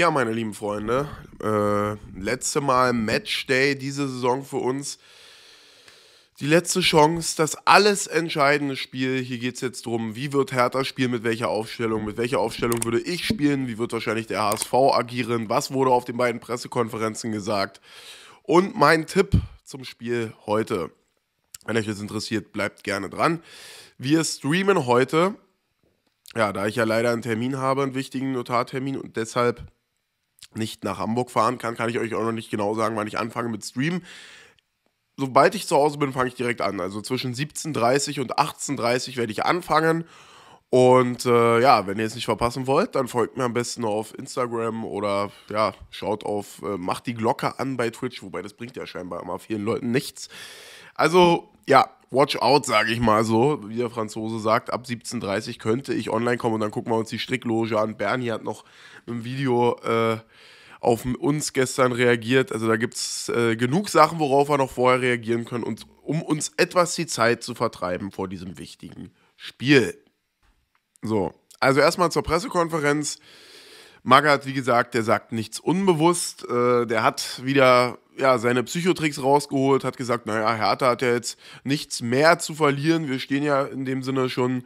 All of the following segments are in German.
Ja, meine lieben Freunde, äh, letzte Mal Matchday diese Saison für uns. Die letzte Chance, das alles entscheidende Spiel. Hier geht es jetzt darum, wie wird Hertha spielen, mit welcher Aufstellung, mit welcher Aufstellung würde ich spielen, wie wird wahrscheinlich der HSV agieren, was wurde auf den beiden Pressekonferenzen gesagt. Und mein Tipp zum Spiel heute. Wenn euch das interessiert, bleibt gerne dran. Wir streamen heute. Ja, da ich ja leider einen Termin habe, einen wichtigen Notartermin und deshalb nicht nach Hamburg fahren kann, kann ich euch auch noch nicht genau sagen, wann ich anfange mit Stream. Sobald ich zu Hause bin, fange ich direkt an. Also zwischen 17.30 und 18.30 werde ich anfangen. Und äh, ja, wenn ihr es nicht verpassen wollt, dann folgt mir am besten auf Instagram oder ja, schaut auf, äh, macht die Glocke an bei Twitch, wobei das bringt ja scheinbar immer vielen Leuten nichts. Also ja, Watch out, sage ich mal so, wie der Franzose sagt. Ab 17.30 Uhr könnte ich online kommen und dann gucken wir uns die Strickloge an. Bernie hat noch ein Video äh, auf uns gestern reagiert. Also da gibt es äh, genug Sachen, worauf wir noch vorher reagieren können, und, um uns etwas die Zeit zu vertreiben vor diesem wichtigen Spiel. So, also erstmal zur Pressekonferenz. Magath, wie gesagt, der sagt nichts unbewusst. Äh, der hat wieder ja, seine Psychotricks rausgeholt, hat gesagt, naja, Hertha hat ja jetzt nichts mehr zu verlieren. Wir stehen ja in dem Sinne schon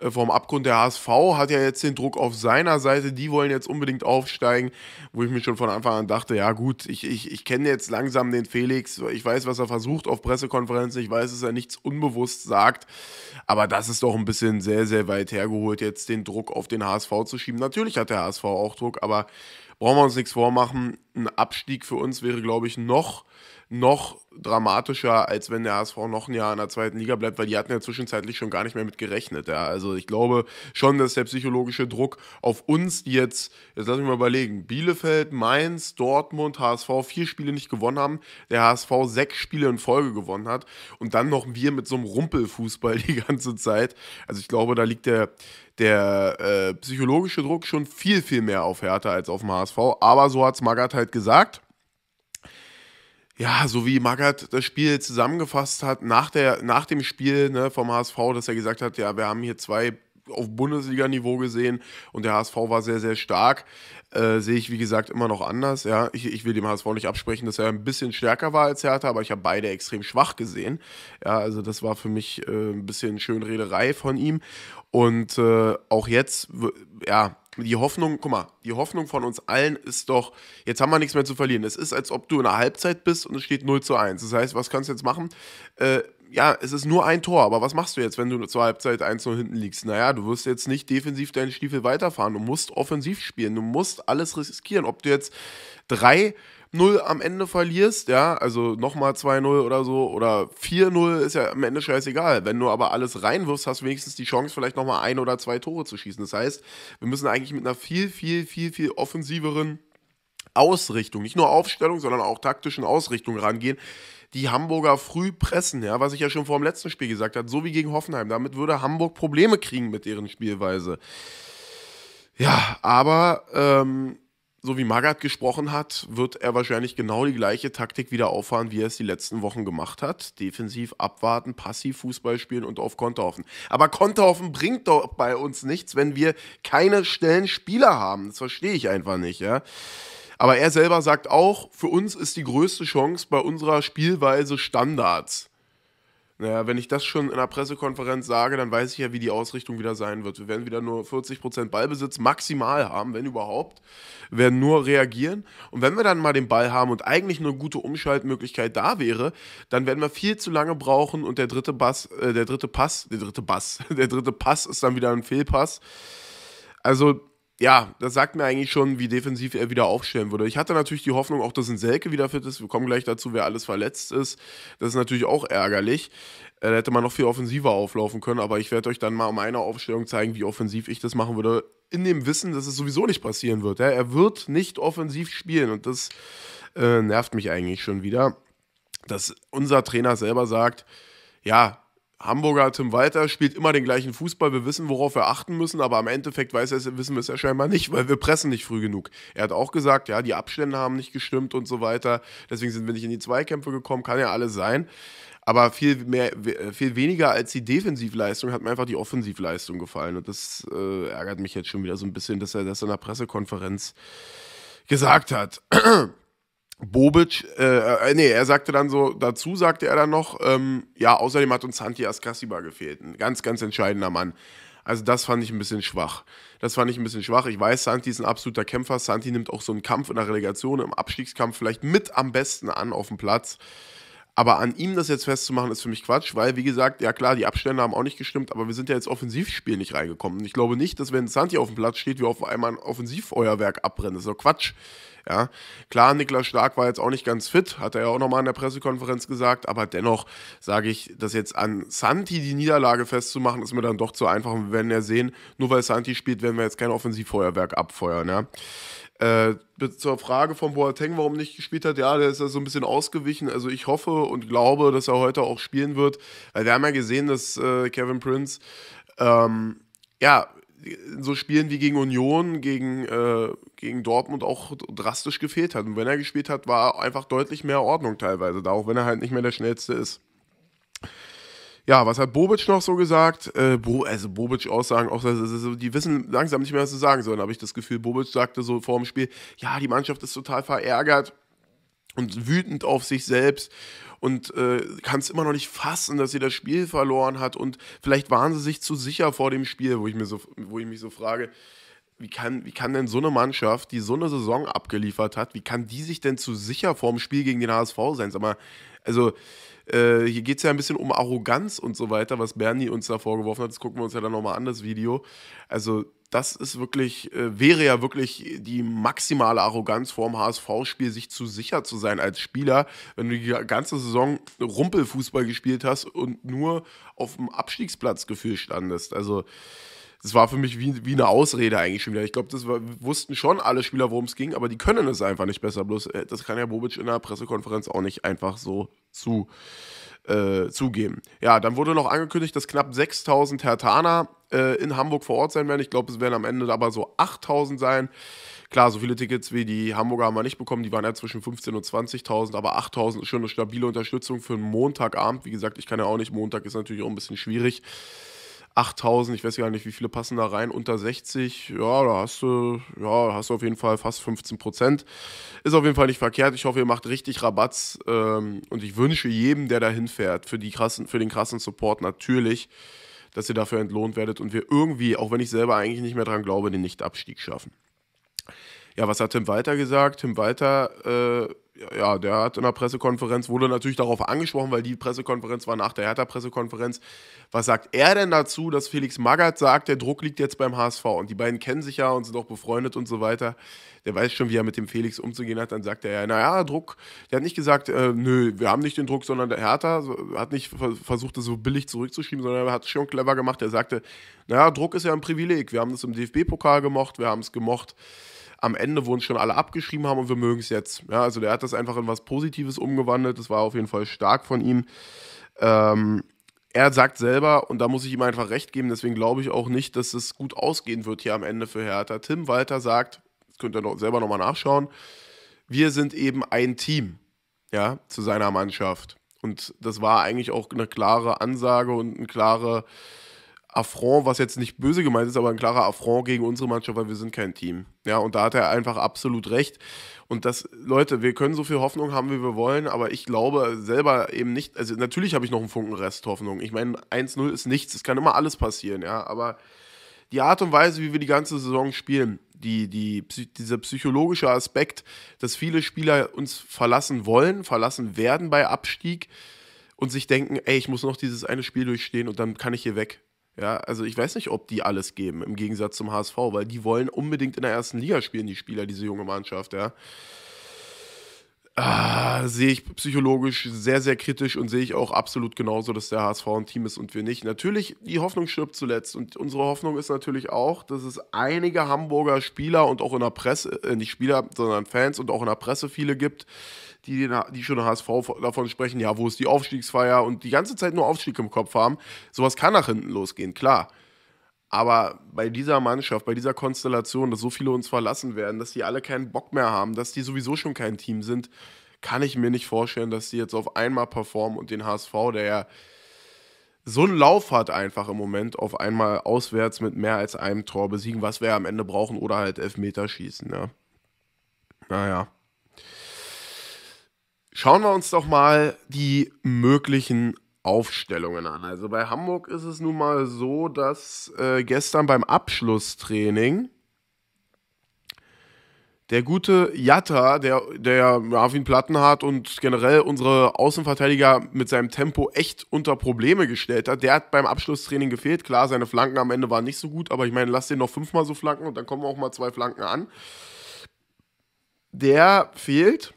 äh, vorm Abgrund. Der HSV hat ja jetzt den Druck auf seiner Seite. Die wollen jetzt unbedingt aufsteigen, wo ich mir schon von Anfang an dachte, ja gut, ich, ich, ich kenne jetzt langsam den Felix. Ich weiß, was er versucht auf Pressekonferenzen. Ich weiß, dass er nichts unbewusst sagt. Aber das ist doch ein bisschen sehr, sehr weit hergeholt, jetzt den Druck auf den HSV zu schieben. Natürlich hat der HSV auch Druck, aber brauchen wir uns nichts vormachen. Ein Abstieg für uns wäre, glaube ich, noch noch dramatischer, als wenn der HSV noch ein Jahr in der zweiten Liga bleibt, weil die hatten ja zwischenzeitlich schon gar nicht mehr mit gerechnet. Ja. Also ich glaube schon, dass der psychologische Druck auf uns jetzt, jetzt lass mich mal überlegen, Bielefeld, Mainz, Dortmund, HSV vier Spiele nicht gewonnen haben, der HSV sechs Spiele in Folge gewonnen hat und dann noch wir mit so einem Rumpelfußball die ganze Zeit. Also ich glaube, da liegt der, der äh, psychologische Druck schon viel, viel mehr auf Hertha als auf dem HSV. Aber so hat es Magath halt gesagt ja, so wie Magath das Spiel zusammengefasst hat, nach, der, nach dem Spiel ne, vom HSV, dass er gesagt hat, ja, wir haben hier zwei auf Bundesliga-Niveau gesehen und der HSV war sehr, sehr stark. Äh, sehe ich, wie gesagt, immer noch anders. Ja. Ich, ich, will dem HSV nicht absprechen, dass er ein bisschen stärker war als Hertha, aber ich habe beide extrem schwach gesehen. Ja, also das war für mich äh, ein bisschen Schönrederei von ihm. Und äh, auch jetzt, ja, die Hoffnung, guck mal, die Hoffnung von uns allen ist doch, jetzt haben wir nichts mehr zu verlieren. Es ist, als ob du in der Halbzeit bist und es steht 0 zu 1. Das heißt, was kannst du jetzt machen? Äh, ja, es ist nur ein Tor, aber was machst du jetzt, wenn du zur Halbzeit 1 zu hinten liegst? Naja, du wirst jetzt nicht defensiv deinen Stiefel weiterfahren. Du musst offensiv spielen. Du musst alles riskieren. Ob du jetzt drei 0 am Ende verlierst, ja, also nochmal 2-0 oder so oder 4-0 ist ja am Ende scheißegal. Wenn du aber alles reinwirfst, hast du wenigstens die Chance, vielleicht nochmal ein oder zwei Tore zu schießen. Das heißt, wir müssen eigentlich mit einer viel, viel, viel, viel offensiveren Ausrichtung, nicht nur Aufstellung, sondern auch taktischen Ausrichtung rangehen die Hamburger früh pressen, ja, was ich ja schon vor dem letzten Spiel gesagt habe, so wie gegen Hoffenheim. Damit würde Hamburg Probleme kriegen mit deren Spielweise. Ja, aber ähm, so wie Magath gesprochen hat, wird er wahrscheinlich genau die gleiche Taktik wieder auffahren, wie er es die letzten Wochen gemacht hat. Defensiv abwarten, passiv Fußball spielen und auf Konter Aber Konter bringt doch bei uns nichts, wenn wir keine schnellen Spieler haben. Das verstehe ich einfach nicht, ja. Aber er selber sagt auch, für uns ist die größte Chance bei unserer Spielweise Standards. Naja, wenn ich das schon in einer Pressekonferenz sage, dann weiß ich ja, wie die Ausrichtung wieder sein wird. Wir werden wieder nur 40% Ballbesitz maximal haben, wenn überhaupt. Wir werden nur reagieren. Und wenn wir dann mal den Ball haben und eigentlich eine gute Umschaltmöglichkeit da wäre, dann werden wir viel zu lange brauchen und der dritte Pass, äh, der dritte Pass, der dritte Pass, der dritte Pass ist dann wieder ein Fehlpass. Also ja, das sagt mir eigentlich schon, wie defensiv er wieder aufstellen würde. Ich hatte natürlich die Hoffnung auch, dass ein Selke wieder fit ist. Wir kommen gleich dazu, wer alles verletzt ist. Das ist natürlich auch ärgerlich. Äh, da hätte man noch viel offensiver auflaufen können, aber ich werde euch dann mal meine Aufstellung zeigen, wie offensiv ich das machen würde, in dem Wissen, dass es sowieso nicht passieren wird. Er wird nicht offensiv spielen und das äh, nervt mich eigentlich schon wieder, dass unser Trainer selber sagt, ja, Hamburger Tim Walter spielt immer den gleichen Fußball. Wir wissen, worauf wir achten müssen, aber am Endeffekt weiß er, wissen wir es ja scheinbar nicht, weil wir pressen nicht früh genug. Er hat auch gesagt, ja, die Abstände haben nicht gestimmt und so weiter. Deswegen sind wir nicht in die Zweikämpfe gekommen. Kann ja alles sein. Aber viel, mehr, äh, viel weniger als die Defensivleistung hat mir einfach die Offensivleistung gefallen. Und das äh, ärgert mich jetzt schon wieder so ein bisschen, dass er das in der Pressekonferenz gesagt hat. Bobic, äh, äh, nee, er sagte dann so, dazu sagte er dann noch, ähm, ja, außerdem hat uns Santi Askasiba gefehlt. Ein ganz, ganz entscheidender Mann. Also das fand ich ein bisschen schwach. Das fand ich ein bisschen schwach. Ich weiß, Santi ist ein absoluter Kämpfer. Santi nimmt auch so einen Kampf in der Relegation, im Abstiegskampf vielleicht mit am besten an auf dem Platz. Aber an ihm das jetzt festzumachen, ist für mich Quatsch, weil, wie gesagt, ja klar, die Abstände haben auch nicht gestimmt, aber wir sind ja jetzt Offensivspiel nicht reingekommen. Und ich glaube nicht, dass wenn Santi auf dem Platz steht, wir auf einmal ein Offensivfeuerwerk abbrennen. Das ist doch Quatsch. Ja, klar, Niklas Stark war jetzt auch nicht ganz fit, hat er ja auch nochmal in der Pressekonferenz gesagt, aber dennoch sage ich, dass jetzt an Santi die Niederlage festzumachen, ist mir dann doch zu einfach. Und wir werden ja sehen, nur weil Santi spielt, werden wir jetzt kein Offensivfeuerwerk abfeuern. Ja. Äh, zur Frage von Boateng, warum nicht gespielt hat, ja, der ist ja so ein bisschen ausgewichen. Also ich hoffe und glaube, dass er heute auch spielen wird. Weil äh, wir haben ja gesehen, dass äh, Kevin Prince ähm, ja so Spielen wie gegen Union, gegen, äh, gegen Dortmund auch drastisch gefehlt hat. Und wenn er gespielt hat, war einfach deutlich mehr Ordnung teilweise da, auch wenn er halt nicht mehr der Schnellste ist. Ja, was hat Bobic noch so gesagt? Äh, Bo, also Bobic Aussagen, auch, die wissen langsam nicht mehr, was sie sagen sollen, habe ich das Gefühl. Bobic sagte so vor dem Spiel, ja, die Mannschaft ist total verärgert und wütend auf sich selbst und äh, kann es immer noch nicht fassen, dass sie das Spiel verloren hat und vielleicht waren sie sich zu sicher vor dem Spiel, wo ich, mir so, wo ich mich so frage, wie kann, wie kann denn so eine Mannschaft, die so eine Saison abgeliefert hat, wie kann die sich denn zu sicher vor dem Spiel gegen den HSV sein? Sag mal, also äh, hier geht es ja ein bisschen um Arroganz und so weiter, was Bernie uns da vorgeworfen hat. Das gucken wir uns ja dann nochmal an, das Video. Also, das ist wirklich, äh, wäre ja wirklich die maximale Arroganz vorm HSV-Spiel, sich zu sicher zu sein als Spieler, wenn du die ganze Saison Rumpelfußball gespielt hast und nur auf dem Abstiegsplatzgefühl standest. Also, das war für mich wie, wie eine Ausrede eigentlich schon wieder. Ich glaube, das war, wussten schon alle Spieler, worum es ging, aber die können es einfach nicht besser. Bloß äh, das kann ja Bobic in einer Pressekonferenz auch nicht einfach so zu, äh, zugeben. Ja, dann wurde noch angekündigt, dass knapp 6000 Hertaner äh, in Hamburg vor Ort sein werden. Ich glaube, es werden am Ende aber so 8000 sein. Klar, so viele Tickets wie die Hamburger haben wir nicht bekommen. Die waren ja zwischen 15.000 und 20.000, aber 8.000 ist schon eine stabile Unterstützung für einen Montagabend. Wie gesagt, ich kann ja auch nicht. Montag ist natürlich auch ein bisschen schwierig. 8000, ich weiß gar nicht, wie viele passen da rein, unter 60, ja, da hast du, ja, hast du auf jeden Fall fast 15 Prozent. Ist auf jeden Fall nicht verkehrt. Ich hoffe, ihr macht richtig Rabatz ähm, und ich wünsche jedem, der da hinfährt, für, die krassen, für den krassen Support natürlich, dass ihr dafür entlohnt werdet und wir irgendwie, auch wenn ich selber eigentlich nicht mehr dran glaube, den Nichtabstieg schaffen. Ja, was hat Tim Walter gesagt? Tim Walter, äh, ja, der hat in der Pressekonferenz, wurde natürlich darauf angesprochen, weil die Pressekonferenz war nach der Hertha-Pressekonferenz. Was sagt er denn dazu, dass Felix Magath sagt, der Druck liegt jetzt beim HSV und die beiden kennen sich ja und sind auch befreundet und so weiter. Der weiß schon, wie er mit dem Felix umzugehen hat. Dann sagt er ja, naja, Druck. Der hat nicht gesagt, äh, nö, wir haben nicht den Druck, sondern der Hertha hat nicht versucht, das so billig zurückzuschieben, sondern er hat es schon clever gemacht. Er sagte, naja, Druck ist ja ein Privileg. Wir haben das im DFB-Pokal gemocht, wir haben es gemocht am Ende, wo uns schon alle abgeschrieben haben und wir mögen es jetzt. Ja, also der hat das einfach in was Positives umgewandelt. Das war auf jeden Fall stark von ihm. Ähm, er sagt selber, und da muss ich ihm einfach recht geben, deswegen glaube ich auch nicht, dass es gut ausgehen wird hier am Ende für Hertha. Tim Walter sagt, das könnt ihr noch, selber nochmal nachschauen, wir sind eben ein Team ja, zu seiner Mannschaft. Und das war eigentlich auch eine klare Ansage und eine klare Affront, was jetzt nicht böse gemeint ist, aber ein klarer Affront gegen unsere Mannschaft, weil wir sind kein Team. Ja, und da hat er einfach absolut recht. Und das, Leute, wir können so viel Hoffnung haben, wie wir wollen, aber ich glaube selber eben nicht, also natürlich habe ich noch einen Funken Rest Hoffnung. Ich meine, 1-0 ist nichts, es kann immer alles passieren, ja, aber die Art und Weise, wie wir die ganze Saison spielen, die, die, dieser psychologische Aspekt, dass viele Spieler uns verlassen wollen, verlassen werden bei Abstieg und sich denken, ey, ich muss noch dieses eine Spiel durchstehen und dann kann ich hier weg. Ja, also ich weiß nicht, ob die alles geben, im Gegensatz zum HSV, weil die wollen unbedingt in der ersten Liga spielen, die Spieler, diese junge Mannschaft, ja. Ah, sehe ich psychologisch sehr, sehr kritisch und sehe ich auch absolut genauso, dass der HSV ein Team ist und wir nicht. Natürlich, die Hoffnung stirbt zuletzt. Und unsere Hoffnung ist natürlich auch, dass es einige Hamburger Spieler und auch in der Presse, äh, nicht Spieler, sondern Fans und auch in der Presse viele gibt, die, die schon HSV davon sprechen, ja, wo ist die Aufstiegsfeier und die ganze Zeit nur Aufstieg im Kopf haben. Sowas kann nach hinten losgehen, klar. Aber bei dieser Mannschaft, bei dieser Konstellation, dass so viele uns verlassen werden, dass die alle keinen Bock mehr haben, dass die sowieso schon kein Team sind, kann ich mir nicht vorstellen, dass die jetzt auf einmal performen und den HSV, der ja so einen Lauf hat einfach im Moment, auf einmal auswärts mit mehr als einem Tor besiegen, was wir am Ende brauchen oder halt Elfmeter schießen. Ja. Naja. Schauen wir uns doch mal die möglichen Aufstellungen an. Also bei Hamburg ist es nun mal so, dass äh, gestern beim Abschlusstraining der gute Jatta, der, der Marvin Platten hat und generell unsere Außenverteidiger mit seinem Tempo echt unter Probleme gestellt hat, der hat beim Abschlusstraining gefehlt. Klar, seine Flanken am Ende waren nicht so gut, aber ich meine, lass den noch fünfmal so flanken und dann kommen auch mal zwei Flanken an. Der fehlt.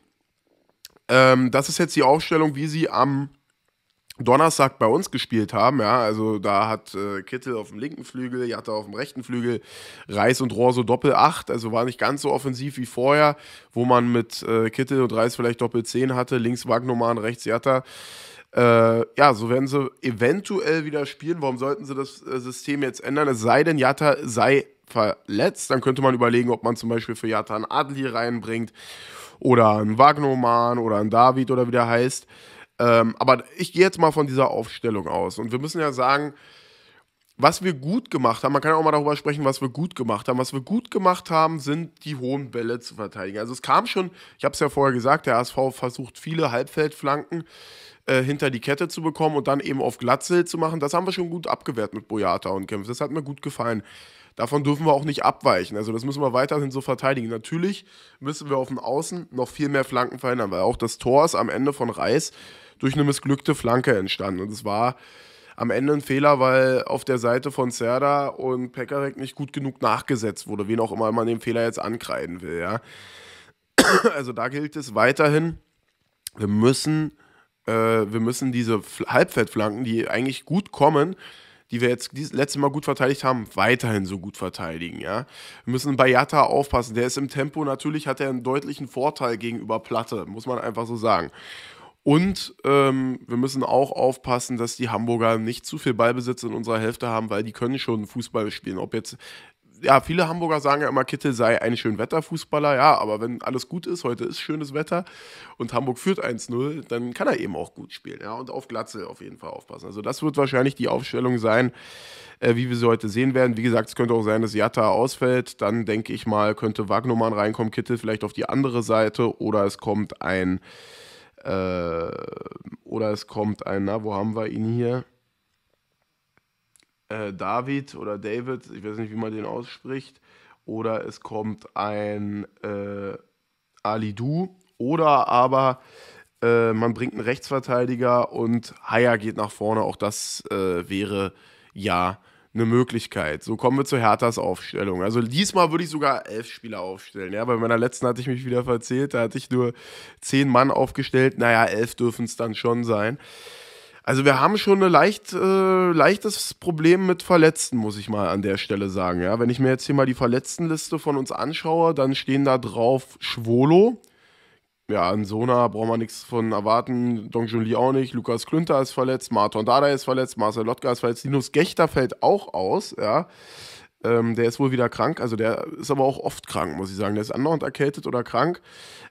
Ähm, das ist jetzt die Aufstellung, wie sie am Donnerstag bei uns gespielt haben. Ja, also da hat äh, Kittel auf dem linken Flügel, Jatta auf dem rechten Flügel, Reis und Rohr so Doppel 8, also war nicht ganz so offensiv wie vorher, wo man mit äh, Kittel und Reis vielleicht Doppel 10 hatte, links Wagnoman, rechts Jatta. Äh, ja, so werden sie eventuell wieder spielen. Warum sollten sie das äh, System jetzt ändern? Es sei denn, Jatta sei verletzt, dann könnte man überlegen, ob man zum Beispiel für Jatta einen Adli reinbringt oder einen Wagnoman oder einen David oder wie der heißt. Ähm, aber ich gehe jetzt mal von dieser Aufstellung aus. Und wir müssen ja sagen, was wir gut gemacht haben, man kann ja auch mal darüber sprechen, was wir gut gemacht haben. Was wir gut gemacht haben, sind die hohen Bälle zu verteidigen. Also es kam schon, ich habe es ja vorher gesagt, der ASV versucht viele Halbfeldflanken äh, hinter die Kette zu bekommen und dann eben auf Glatzel zu machen. Das haben wir schon gut abgewehrt mit Boyata und Kempf. Das hat mir gut gefallen. Davon dürfen wir auch nicht abweichen. Also das müssen wir weiterhin so verteidigen. Natürlich müssen wir auf dem Außen noch viel mehr Flanken verhindern, weil auch das Tor ist am Ende von Reis durch eine missglückte Flanke entstanden. Und es war am Ende ein Fehler, weil auf der Seite von Serda und Pekarek nicht gut genug nachgesetzt wurde, wen auch immer man den Fehler jetzt ankreiden will. Ja. Also da gilt es weiterhin, wir müssen, äh, wir müssen diese Halbfettflanken, die eigentlich gut kommen, die wir jetzt das letzte Mal gut verteidigt haben, weiterhin so gut verteidigen. Ja? Wir müssen bei Jatta aufpassen. Der ist im Tempo, natürlich hat er einen deutlichen Vorteil gegenüber Platte, muss man einfach so sagen. Und ähm, wir müssen auch aufpassen, dass die Hamburger nicht zu viel Ballbesitz in unserer Hälfte haben, weil die können schon Fußball spielen. Ob jetzt, ja, viele Hamburger sagen ja immer, Kittel sei ein schön Wetterfußballer. Ja, aber wenn alles gut ist, heute ist schönes Wetter und Hamburg führt 1-0, dann kann er eben auch gut spielen. Ja, und auf Glatze auf jeden Fall aufpassen. Also, das wird wahrscheinlich die Aufstellung sein, äh, wie wir sie heute sehen werden. Wie gesagt, es könnte auch sein, dass Jatta ausfällt. Dann denke ich mal, könnte Wagnermann reinkommen, Kittel vielleicht auf die andere Seite oder es kommt ein. Äh, oder es kommt ein, na, wo haben wir ihn hier? Äh, David oder David, ich weiß nicht, wie man den ausspricht. Oder es kommt ein äh, Ali Du. Oder aber äh, man bringt einen Rechtsverteidiger und Haya geht nach vorne. Auch das äh, wäre ja eine Möglichkeit. So kommen wir zu Herthas Aufstellung. Also diesmal würde ich sogar elf Spieler aufstellen. Ja, bei meiner letzten hatte ich mich wieder verzählt, da hatte ich nur zehn Mann aufgestellt. Naja, elf dürfen es dann schon sein. Also wir haben schon ein leicht, äh, leichtes Problem mit Verletzten, muss ich mal an der Stelle sagen. Ja, wenn ich mir jetzt hier mal die Verletztenliste von uns anschaue, dann stehen da drauf Schwolo, ja, in Sona braucht man nichts von erwarten. Dong Juli auch nicht. Lukas Klünter ist verletzt. Marton Dada ist verletzt. Marcel Lotka ist verletzt. Linus Gechter fällt auch aus. Ja. Ähm, der ist wohl wieder krank. Also der ist aber auch oft krank, muss ich sagen. Der ist andauernd erkältet oder krank.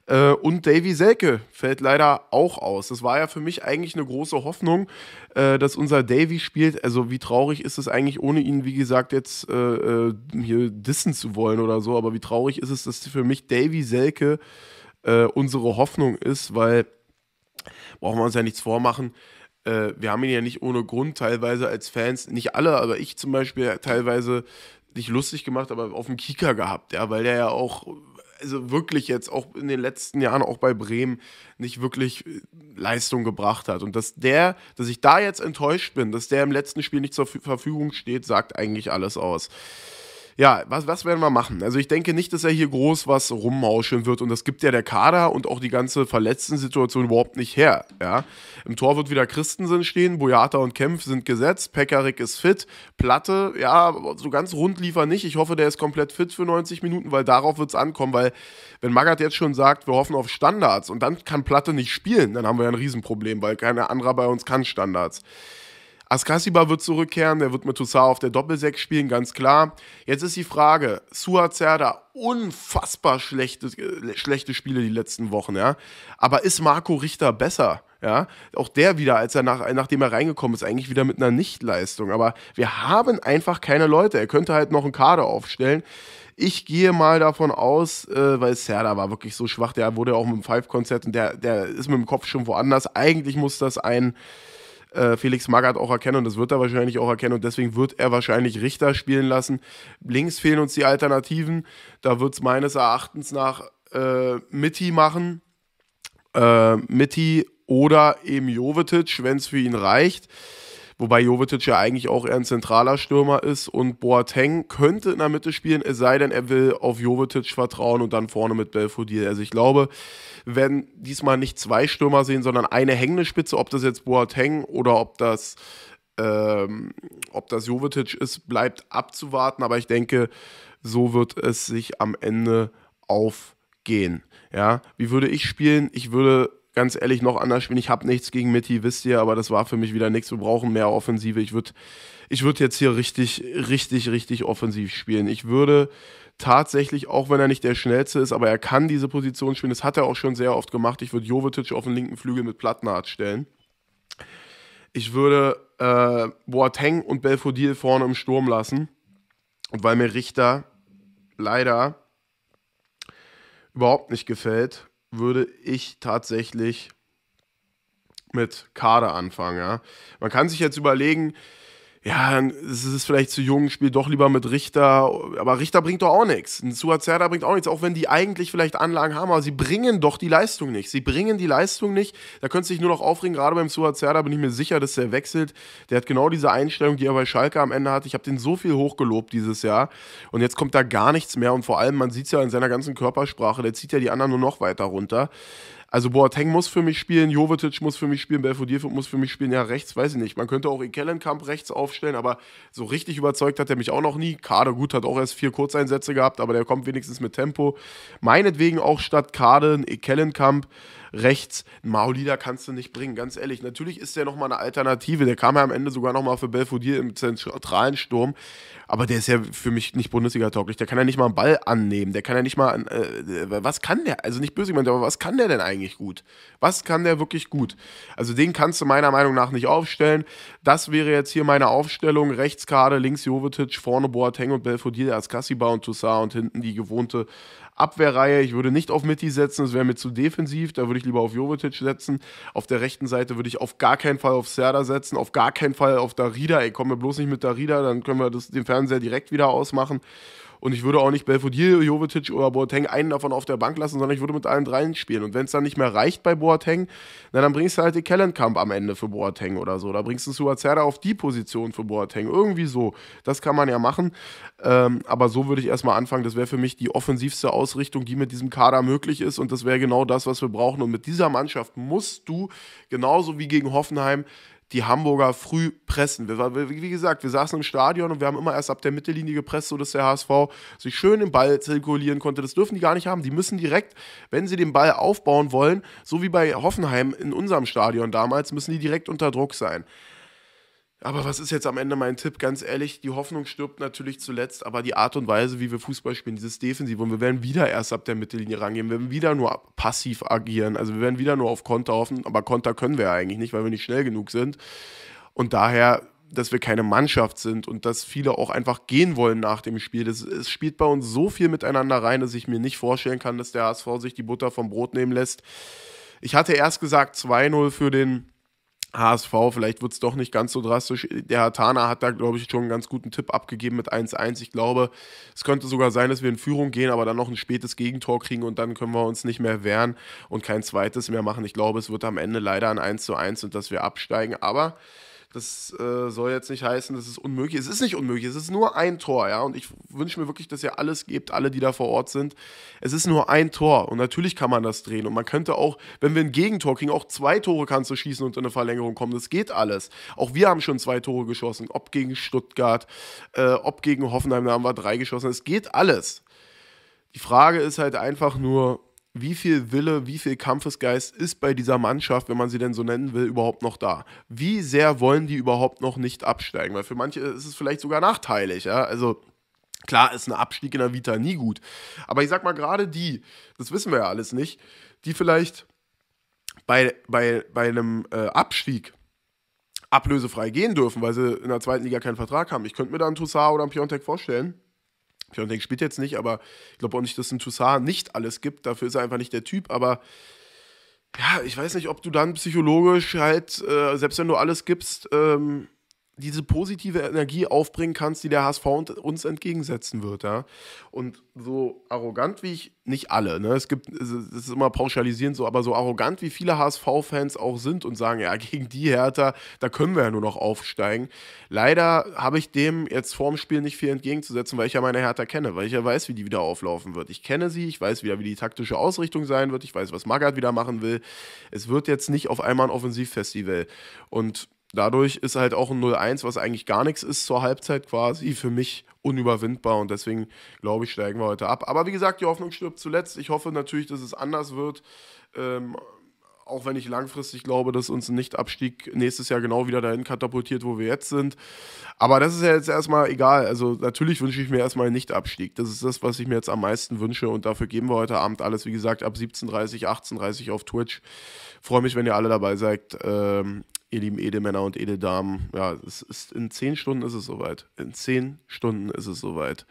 Äh, und Davy Selke fällt leider auch aus. Das war ja für mich eigentlich eine große Hoffnung, äh, dass unser Davy spielt. Also wie traurig ist es eigentlich, ohne ihn, wie gesagt, jetzt äh, äh hier dissen zu wollen oder so. Aber wie traurig ist es, dass für mich Davy Selke äh, unsere Hoffnung ist, weil brauchen wir uns ja nichts vormachen. Äh, wir haben ihn ja nicht ohne Grund teilweise als Fans, nicht alle, aber ich zum Beispiel teilweise nicht lustig gemacht, aber auf dem Kicker gehabt, ja, weil der ja auch also wirklich jetzt auch in den letzten Jahren auch bei Bremen nicht wirklich äh, Leistung gebracht hat. Und dass der, dass ich da jetzt enttäuscht bin, dass der im letzten Spiel nicht zur Verfügung steht, sagt eigentlich alles aus ja, was, was werden wir machen? Also ich denke nicht, dass er hier groß was rummauscheln wird und das gibt ja der Kader und auch die ganze verletzten Situation überhaupt nicht her. Ja? Im Tor wird wieder Christensen stehen, Boyata und Kempf sind gesetzt, Pekarik ist fit, Platte, ja, so ganz rund lief er nicht. Ich hoffe, der ist komplett fit für 90 Minuten, weil darauf wird es ankommen, weil wenn Magath jetzt schon sagt, wir hoffen auf Standards und dann kann Platte nicht spielen, dann haben wir ja ein Riesenproblem, weil keiner anderer bei uns kann Standards. Askasiba wird zurückkehren, der wird mit Toussaint auf der Doppelsechs spielen, ganz klar. Jetzt ist die Frage, Suazerda, unfassbar schlechte, äh, schlechte Spiele die letzten Wochen, ja. Aber ist Marco Richter besser? Ja, auch der wieder, als er nach, nachdem er reingekommen ist, eigentlich wieder mit einer Nichtleistung. Aber wir haben einfach keine Leute. Er könnte halt noch einen Kader aufstellen. Ich gehe mal davon aus, äh, weil Serda war wirklich so schwach, der wurde ja auch mit dem Five-Konzert und der, der ist mit dem Kopf schon woanders. Eigentlich muss das ein äh, Felix Magath halt auch erkennen und das wird er wahrscheinlich auch erkennen und deswegen wird er wahrscheinlich Richter spielen lassen. Links fehlen uns die Alternativen, da wird es meines Erachtens nach äh, Mitti machen. Äh, Mitti oder eben Jovetic, wenn es für ihn reicht. Wobei Jovetic ja eigentlich auch eher ein zentraler Stürmer ist und Boateng könnte in der Mitte spielen, es sei denn, er will auf Jovetic vertrauen und dann vorne mit Belfodil. Also ich glaube, wenn diesmal nicht zwei Stürmer sehen, sondern eine hängende Spitze, ob das jetzt Boateng oder ob das ähm, ob das Jovetic ist, bleibt abzuwarten, aber ich denke, so wird es sich am Ende aufgehen. Ja, wie würde ich spielen? Ich würde ganz ehrlich noch anders spielen. Ich habe nichts gegen Mitty, wisst ihr, aber das war für mich wieder nichts. Wir brauchen mehr Offensive. Ich würde ich würd jetzt hier richtig, richtig, richtig offensiv spielen. Ich würde tatsächlich, auch wenn er nicht der Schnellste ist, aber er kann diese Position spielen. Das hat er auch schon sehr oft gemacht. Ich würde Jovetic auf den linken Flügel mit Plattenart stellen. Ich würde äh, Boateng und Belfodil vorne im Sturm lassen. Und weil mir Richter leider überhaupt nicht gefällt, würde ich tatsächlich mit Kader anfangen. Ja? Man kann sich jetzt überlegen, ja, es ist vielleicht zu jung, spielt doch lieber mit Richter. Aber Richter bringt doch auch nichts. Ein Suazerda bringt auch nichts, auch wenn die eigentlich vielleicht Anlagen haben, aber sie bringen doch die Leistung nicht. Sie bringen die Leistung nicht. Da könntest du dich nur noch aufregen. Gerade beim Suazerda bin ich mir sicher, dass der wechselt. Der hat genau diese Einstellung, die er bei Schalke am Ende hat. Ich habe den so viel hochgelobt dieses Jahr. Und jetzt kommt da gar nichts mehr. Und vor allem, man sieht es ja in seiner ganzen Körpersprache, der zieht ja die anderen nur noch weiter runter. Also Boateng muss für mich spielen, Jovetic muss für mich spielen, Belfodil muss für mich spielen. Ja, rechts weiß ich nicht. Man könnte auch Ekelenkamp rechts aufstellen, aber so richtig überzeugt hat er mich auch noch nie. Kade gut hat auch erst vier Kurzeinsätze gehabt, aber der kommt wenigstens mit Tempo. Meinetwegen auch statt Kade Ekelenkamp. Ekelenkamp rechts. Maulida kannst du nicht bringen, ganz ehrlich. Natürlich ist der nochmal eine Alternative. Der kam ja am Ende sogar nochmal für Belfodil im zentralen Sturm. Aber der ist ja für mich nicht Bundesliga-tauglich. Der kann ja nicht mal einen Ball annehmen. Der kann ja nicht mal. Äh, äh, was kann der? Also nicht böse gemeint, aber was kann der denn eigentlich gut? Was kann der wirklich gut? Also den kannst du meiner Meinung nach nicht aufstellen. Das wäre jetzt hier meine Aufstellung. Rechts Kade, links Jovetic, vorne Boateng und Belfodil, Askasiba und Toussaint und hinten die gewohnte Abwehrreihe, ich würde nicht auf Mitty setzen, das wäre mir zu defensiv, da würde ich lieber auf Jovetic setzen. Auf der rechten Seite würde ich auf gar keinen Fall auf Serda setzen, auf gar keinen Fall auf Darida. Ey, komm mir bloß nicht mit Darida, dann können wir das, den Fernseher direkt wieder ausmachen. Und ich würde auch nicht Belfodil, Jovetic oder Boateng einen davon auf der Bank lassen, sondern ich würde mit allen dreien spielen. Und wenn es dann nicht mehr reicht bei Boateng, na, dann bringst du halt die Kellenkamp am Ende für Boateng oder so. Da bringst du Suazerda auf die Position für Boateng. Irgendwie so. Das kann man ja machen. Ähm, aber so würde ich erstmal anfangen. Das wäre für mich die offensivste Ausrichtung, die mit diesem Kader möglich ist. Und das wäre genau das, was wir brauchen. Und mit dieser Mannschaft musst du, genauso wie gegen Hoffenheim, die Hamburger früh pressen. Wir, wie gesagt, wir saßen im Stadion und wir haben immer erst ab der Mittellinie gepresst, sodass der HSV sich schön den Ball zirkulieren konnte. Das dürfen die gar nicht haben. Die müssen direkt, wenn sie den Ball aufbauen wollen, so wie bei Hoffenheim in unserem Stadion damals, müssen die direkt unter Druck sein. Aber was ist jetzt am Ende mein Tipp? Ganz ehrlich, die Hoffnung stirbt natürlich zuletzt, aber die Art und Weise, wie wir Fußball spielen, dieses Defensiv und wir werden wieder erst ab der Mittellinie rangehen, wir werden wieder nur passiv agieren, also wir werden wieder nur auf Konter hoffen, aber Konter können wir ja eigentlich nicht, weil wir nicht schnell genug sind. Und daher, dass wir keine Mannschaft sind und dass viele auch einfach gehen wollen nach dem Spiel, das, es spielt bei uns so viel miteinander rein, dass ich mir nicht vorstellen kann, dass der HSV sich die Butter vom Brot nehmen lässt. Ich hatte erst gesagt 2-0 für den HSV, vielleicht wird es doch nicht ganz so drastisch. Der Hatana hat da, glaube ich, schon einen ganz guten Tipp abgegeben mit 1-1. Ich glaube, es könnte sogar sein, dass wir in Führung gehen, aber dann noch ein spätes Gegentor kriegen und dann können wir uns nicht mehr wehren und kein zweites mehr machen. Ich glaube, es wird am Ende leider ein 1-1 und dass wir absteigen. Aber das äh, soll jetzt nicht heißen, dass es unmöglich ist. Es ist nicht unmöglich, es ist nur ein Tor, ja. Und ich wünsche mir wirklich, dass ihr alles gebt, alle, die da vor Ort sind. Es ist nur ein Tor und natürlich kann man das drehen. Und man könnte auch, wenn wir ein Gegentor kriegen, auch zwei Tore kannst du schießen und in eine Verlängerung kommen. Das geht alles. Auch wir haben schon zwei Tore geschossen, ob gegen Stuttgart, äh, ob gegen Hoffenheim, da haben wir drei geschossen. Es geht alles. Die Frage ist halt einfach nur, wie viel Wille, wie viel Kampfesgeist ist bei dieser Mannschaft, wenn man sie denn so nennen will, überhaupt noch da? Wie sehr wollen die überhaupt noch nicht absteigen? Weil für manche ist es vielleicht sogar nachteilig. Ja? Also klar ist ein Abstieg in der Vita nie gut. Aber ich sag mal, gerade die, das wissen wir ja alles nicht, die vielleicht bei, bei, bei einem äh, Abstieg ablösefrei gehen dürfen, weil sie in der zweiten Liga keinen Vertrag haben. Ich könnte mir da einen Toussaint oder einen Piontek vorstellen Piontek spielt jetzt nicht, aber ich glaube auch nicht, dass ein Toussaint nicht alles gibt. Dafür ist er einfach nicht der Typ. Aber ja, ich weiß nicht, ob du dann psychologisch halt, äh, selbst wenn du alles gibst, ähm, diese positive Energie aufbringen kannst, die der HSV uns entgegensetzen wird. Ja? Und so arrogant wie ich, nicht alle, ne? es gibt, es ist immer pauschalisierend so, aber so arrogant wie viele HSV-Fans auch sind und sagen, ja, gegen die Hertha, da können wir ja nur noch aufsteigen. Leider habe ich dem jetzt vorm Spiel nicht viel entgegenzusetzen, weil ich ja meine Hertha kenne, weil ich ja weiß, wie die wieder auflaufen wird. Ich kenne sie, ich weiß wieder, wie die taktische Ausrichtung sein wird, ich weiß, was Magath wieder machen will. Es wird jetzt nicht auf einmal ein Offensivfestival. Und dadurch ist halt auch ein 0-1, was eigentlich gar nichts ist zur Halbzeit quasi, für mich unüberwindbar und deswegen glaube ich, steigen wir heute ab. Aber wie gesagt, die Hoffnung stirbt zuletzt. Ich hoffe natürlich, dass es anders wird. Ähm, auch wenn ich langfristig glaube, dass uns ein Nichtabstieg nächstes Jahr genau wieder dahin katapultiert, wo wir jetzt sind. Aber das ist ja jetzt erstmal egal. Also natürlich wünsche ich mir erstmal einen Nichtabstieg. Das ist das, was ich mir jetzt am meisten wünsche und dafür geben wir heute Abend alles, wie gesagt, ab 17.30 18.30 auf Twitch. Freue mich, wenn ihr alle dabei seid. Ähm, ihr lieben Edelmänner und Ededamen, ja, es ist, in zehn Stunden ist es soweit. In zehn Stunden ist es soweit.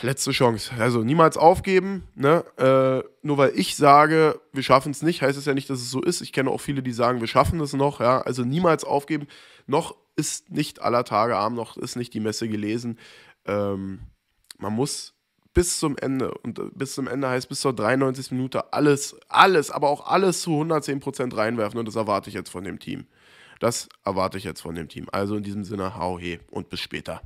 Letzte Chance. Also niemals aufgeben. Ne? Äh, nur weil ich sage, wir schaffen es nicht, heißt es ja nicht, dass es so ist. Ich kenne auch viele, die sagen, wir schaffen es noch. Ja? Also niemals aufgeben. Noch ist nicht aller Tage arm, noch ist nicht die Messe gelesen. Ähm, man muss bis zum Ende. Und äh, bis zum Ende heißt bis zur 93. Minute alles, alles, aber auch alles zu 110 reinwerfen. Und das erwarte ich jetzt von dem Team. Das erwarte ich jetzt von dem Team. Also in diesem Sinne, hau he und bis später.